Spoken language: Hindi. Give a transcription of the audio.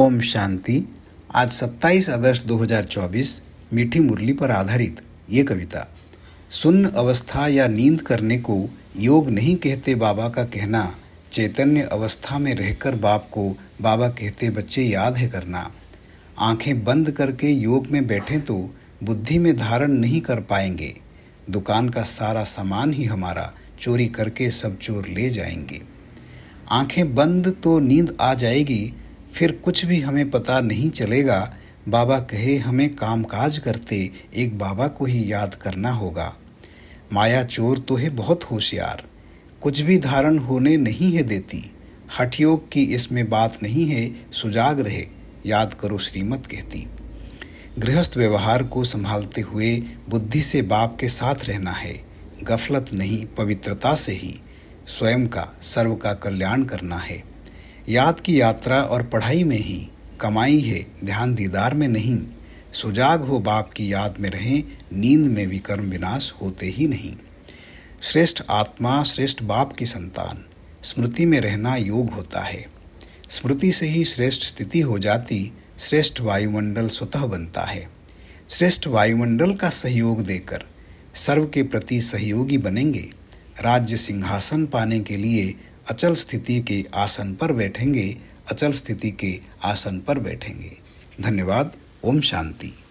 ओम शांति आज 27 अगस्त 2024 मीठी मुरली पर आधारित ये कविता सुन्न अवस्था या नींद करने को योग नहीं कहते बाबा का कहना चैतन्य अवस्था में रहकर बाप को बाबा कहते बच्चे याद है करना आंखें बंद करके योग में बैठे तो बुद्धि में धारण नहीं कर पाएंगे दुकान का सारा सामान ही हमारा चोरी करके सब चोर ले जाएंगे आंखें बंद तो नींद आ जाएगी फिर कुछ भी हमें पता नहीं चलेगा बाबा कहे हमें कामकाज करते एक बाबा को ही याद करना होगा माया चोर तो है बहुत होशियार कुछ भी धारण होने नहीं है देती हठयोग की इसमें बात नहीं है सुजाग रहे याद करो श्रीमत कहती गृहस्थ व्यवहार को संभालते हुए बुद्धि से बाप के साथ रहना है गफलत नहीं पवित्रता से ही स्वयं का सर्व का कल्याण करना है याद की यात्रा और पढ़ाई में ही कमाई है ध्यान दीदार में नहीं सुजाग हो बाप की याद में रहें नींद में भी कर्म विनाश होते ही नहीं श्रेष्ठ आत्मा श्रेष्ठ बाप की संतान स्मृति में रहना योग होता है स्मृति से ही श्रेष्ठ स्थिति हो जाती श्रेष्ठ वायुमंडल स्वतः बनता है श्रेष्ठ वायुमंडल का सहयोग देकर सर्व के प्रति सहयोगी बनेंगे राज्य सिंहासन पाने के लिए अचल स्थिति के आसन पर बैठेंगे अचल स्थिति के आसन पर बैठेंगे धन्यवाद ओम शांति